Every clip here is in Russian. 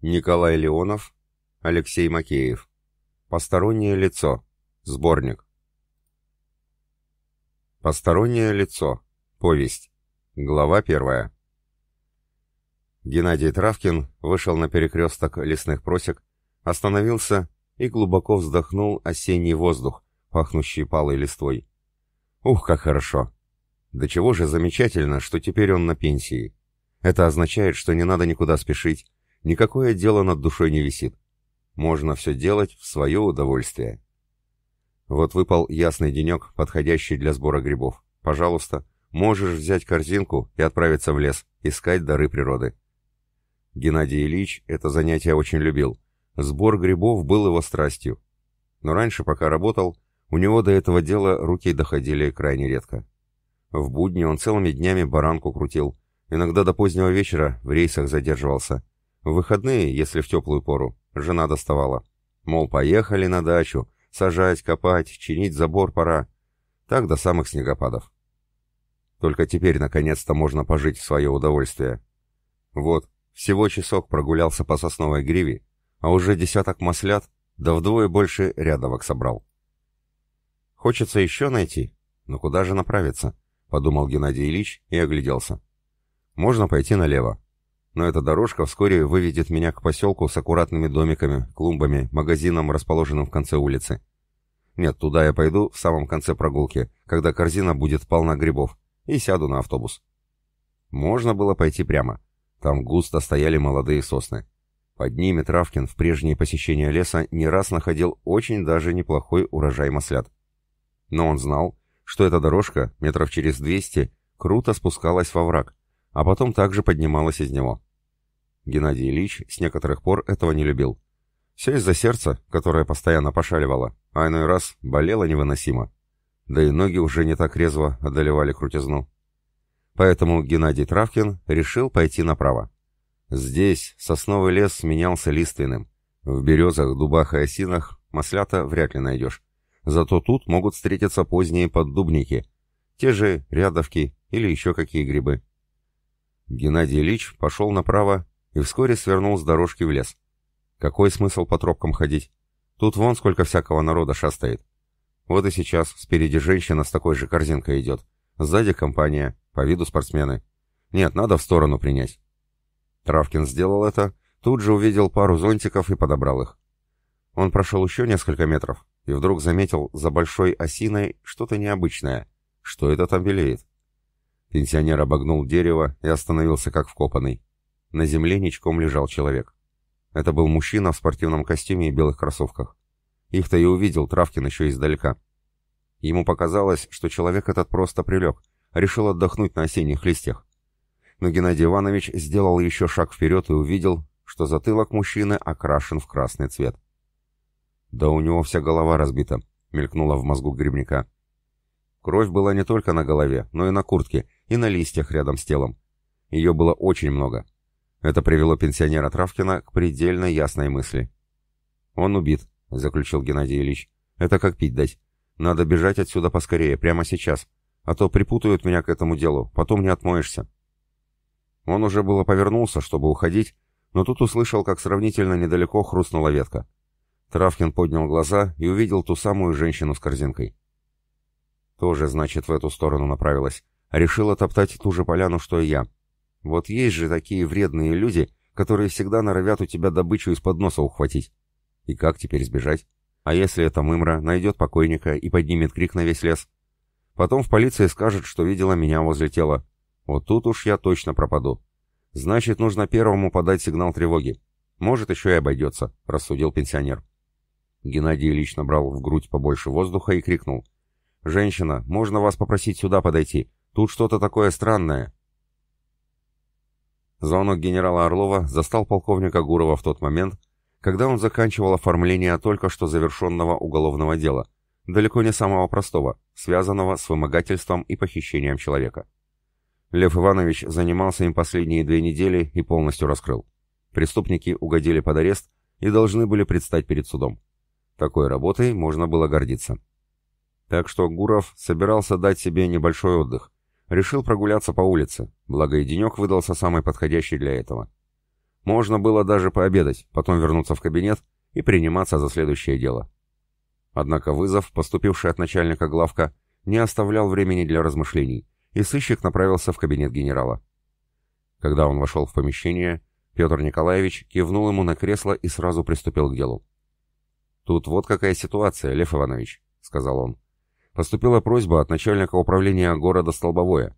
Николай Леонов, Алексей Макеев. Постороннее лицо. Сборник. Постороннее лицо. Повесть. Глава первая. Геннадий Травкин вышел на перекресток лесных просек, остановился и глубоко вздохнул осенний воздух, пахнущий палой листвой. Ух, как хорошо! Да чего же замечательно, что теперь он на пенсии. Это означает, что не надо никуда спешить, никакое дело над душой не висит. Можно все делать в свое удовольствие. Вот выпал ясный денек, подходящий для сбора грибов. Пожалуйста, можешь взять корзинку и отправиться в лес, искать дары природы. Геннадий Ильич это занятие очень любил. Сбор грибов был его страстью. Но раньше, пока работал, у него до этого дела руки доходили крайне редко. В будни он целыми днями баранку крутил, иногда до позднего вечера в рейсах задерживался, в выходные, если в теплую пору, жена доставала. Мол, поехали на дачу, сажать, копать, чинить забор пора. Так до самых снегопадов. Только теперь, наконец-то, можно пожить в свое удовольствие. Вот, всего часок прогулялся по сосновой гриве, а уже десяток маслят, да вдвое больше рядовок собрал. Хочется еще найти, но куда же направиться? Подумал Геннадий Ильич и огляделся. Можно пойти налево но эта дорожка вскоре выведет меня к поселку с аккуратными домиками, клумбами, магазином, расположенным в конце улицы. Нет, туда я пойду в самом конце прогулки, когда корзина будет полна грибов, и сяду на автобус. Можно было пойти прямо. Там густо стояли молодые сосны. Под ними Травкин в прежние посещения леса не раз находил очень даже неплохой урожай маслят. Но он знал, что эта дорожка, метров через 200, круто спускалась во враг, а потом также поднималась из него. Геннадий Ильич с некоторых пор этого не любил. Все из-за сердца, которое постоянно пошаливало, а иной раз болело невыносимо. Да и ноги уже не так резво одолевали крутизну. Поэтому Геннадий Травкин решил пойти направо. Здесь сосновый лес сменялся лиственным. В березах, дубах и осинах маслята вряд ли найдешь. Зато тут могут встретиться поздние поддубники, те же рядовки или еще какие грибы. Геннадий Ильич пошел направо и вскоре свернул с дорожки в лес. Какой смысл по тропкам ходить? Тут вон сколько всякого народа шастает. Вот и сейчас спереди женщина с такой же корзинкой идет. Сзади компания, по виду спортсмены. Нет, надо в сторону принять. Травкин сделал это, тут же увидел пару зонтиков и подобрал их. Он прошел еще несколько метров и вдруг заметил за большой осиной что-то необычное. Что это там белеет? Пенсионер обогнул дерево и остановился как вкопанный. На земле ничком лежал человек. Это был мужчина в спортивном костюме и белых кроссовках. Их-то и увидел Травкин еще издалека. Ему показалось, что человек этот просто прилег, решил отдохнуть на осенних листьях. Но Геннадий Иванович сделал еще шаг вперед и увидел, что затылок мужчины окрашен в красный цвет. «Да у него вся голова разбита», — мелькнула в мозгу грибника. Кровь была не только на голове, но и на куртке, и на листьях рядом с телом. Ее было очень много — это привело пенсионера Травкина к предельно ясной мысли. «Он убит», — заключил Геннадий Ильич. «Это как пить дать. Надо бежать отсюда поскорее, прямо сейчас. А то припутают меня к этому делу, потом не отмоешься». Он уже было повернулся, чтобы уходить, но тут услышал, как сравнительно недалеко хрустнула ветка. Травкин поднял глаза и увидел ту самую женщину с корзинкой. Тоже, значит, в эту сторону направилась. Решила топтать ту же поляну, что и я. Вот есть же такие вредные люди, которые всегда норовят у тебя добычу из-под носа ухватить. И как теперь сбежать? А если эта мымра найдет покойника и поднимет крик на весь лес? Потом в полиции скажет, что видела меня возле тела. Вот тут уж я точно пропаду. Значит, нужно первому подать сигнал тревоги. Может, еще и обойдется, рассудил пенсионер. Геннадий лично брал в грудь побольше воздуха и крикнул. «Женщина, можно вас попросить сюда подойти? Тут что-то такое странное. Звонок генерала Орлова застал полковника Гурова в тот момент, когда он заканчивал оформление только что завершенного уголовного дела, далеко не самого простого, связанного с вымогательством и похищением человека. Лев Иванович занимался им последние две недели и полностью раскрыл. Преступники угодили под арест и должны были предстать перед судом. Такой работой можно было гордиться. Так что Гуров собирался дать себе небольшой отдых, Решил прогуляться по улице, благо и денек выдался самый подходящий для этого. Можно было даже пообедать, потом вернуться в кабинет и приниматься за следующее дело. Однако вызов, поступивший от начальника главка, не оставлял времени для размышлений, и сыщик направился в кабинет генерала. Когда он вошел в помещение, Петр Николаевич кивнул ему на кресло и сразу приступил к делу. «Тут вот какая ситуация, Лев Иванович», — сказал он. Поступила просьба от начальника управления города Столбовое.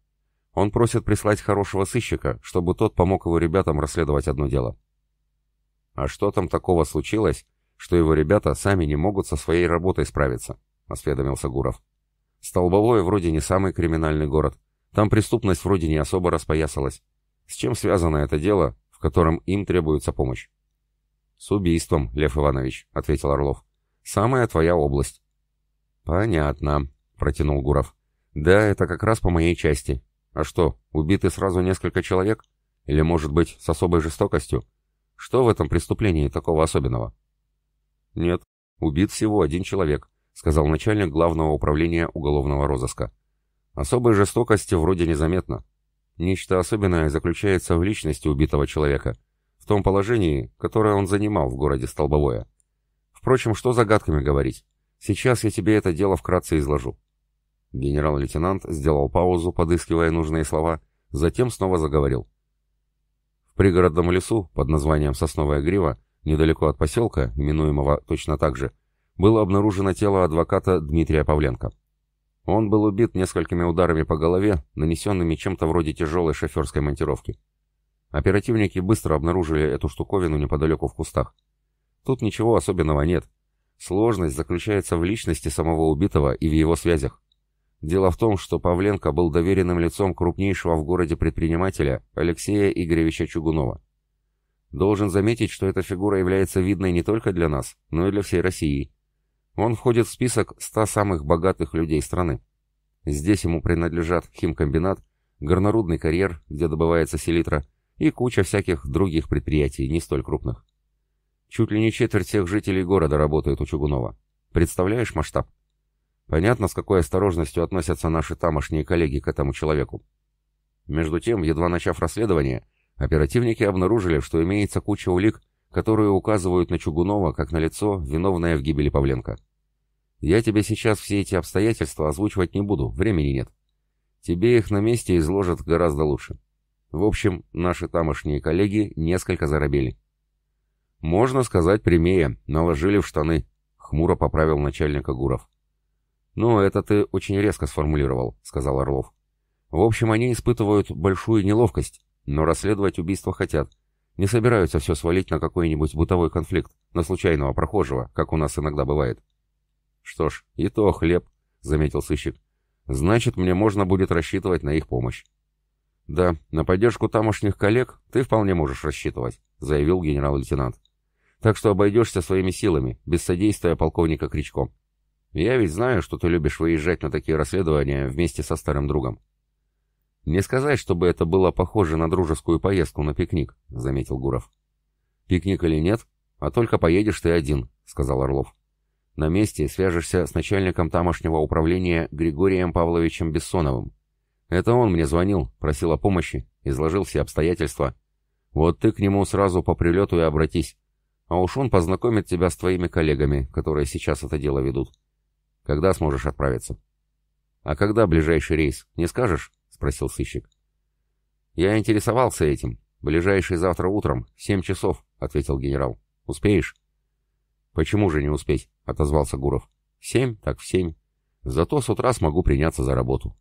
Он просит прислать хорошего сыщика, чтобы тот помог его ребятам расследовать одно дело. А что там такого случилось, что его ребята сами не могут со своей работой справиться? Осведомился Гуров. Столбовое вроде не самый криминальный город. Там преступность вроде не особо распоясалась. С чем связано это дело, в котором им требуется помощь? «С убийством, Лев Иванович», — ответил Орлов. «Самая твоя область. «Понятно», — протянул Гуров. «Да, это как раз по моей части. А что, убиты сразу несколько человек? Или, может быть, с особой жестокостью? Что в этом преступлении такого особенного?» «Нет, убит всего один человек», — сказал начальник Главного управления уголовного розыска. «Особой жестокости вроде незаметно. Нечто особенное заключается в личности убитого человека, в том положении, которое он занимал в городе Столбовое. Впрочем, что загадками говорить? Сейчас я тебе это дело вкратце изложу». Генерал-лейтенант сделал паузу, подыскивая нужные слова, затем снова заговорил. В пригородном лесу под названием «Сосновая грива», недалеко от поселка, именуемого точно так же, было обнаружено тело адвоката Дмитрия Павленко. Он был убит несколькими ударами по голове, нанесенными чем-то вроде тяжелой шоферской монтировки. Оперативники быстро обнаружили эту штуковину неподалеку в кустах. Тут ничего особенного нет, Сложность заключается в личности самого убитого и в его связях. Дело в том, что Павленко был доверенным лицом крупнейшего в городе предпринимателя Алексея Игоревича Чугунова. Должен заметить, что эта фигура является видной не только для нас, но и для всей России. Он входит в список 100 самых богатых людей страны. Здесь ему принадлежат химкомбинат, горнорудный карьер, где добывается селитра, и куча всяких других предприятий, не столь крупных. Чуть ли не четверть всех жителей города работает у Чугунова. Представляешь масштаб? Понятно, с какой осторожностью относятся наши тамошние коллеги к этому человеку. Между тем, едва начав расследование, оперативники обнаружили, что имеется куча улик, которые указывают на Чугунова как на лицо, виновное в гибели Павленко. Я тебе сейчас все эти обстоятельства озвучивать не буду, времени нет. Тебе их на месте изложат гораздо лучше. В общем, наши тамошние коллеги несколько заробили. «Можно сказать прямее, наложили в штаны», — хмуро поправил начальника Гуров. «Ну, это ты очень резко сформулировал», — сказал Орлов. «В общем, они испытывают большую неловкость, но расследовать убийство хотят. Не собираются все свалить на какой-нибудь бытовой конфликт, на случайного прохожего, как у нас иногда бывает». «Что ж, и то хлеб», — заметил сыщик. «Значит, мне можно будет рассчитывать на их помощь». «Да, на поддержку тамошних коллег ты вполне можешь рассчитывать», — заявил генерал-лейтенант. Так что обойдешься своими силами, без содействия полковника Кричко. Я ведь знаю, что ты любишь выезжать на такие расследования вместе со старым другом». «Не сказать, чтобы это было похоже на дружескую поездку на пикник», — заметил Гуров. «Пикник или нет, а только поедешь ты один», — сказал Орлов. «На месте свяжешься с начальником тамошнего управления Григорием Павловичем Бессоновым. Это он мне звонил, просил о помощи, изложил все обстоятельства. Вот ты к нему сразу по прилету и обратись. А уж он познакомит тебя с твоими коллегами, которые сейчас это дело ведут. Когда сможешь отправиться? А когда ближайший рейс, не скажешь? спросил сыщик. Я интересовался этим. Ближайший завтра утром, семь часов, ответил генерал. Успеешь? Почему же не успеть? отозвался Гуров. Семь, так в семь. Зато с утра смогу приняться за работу.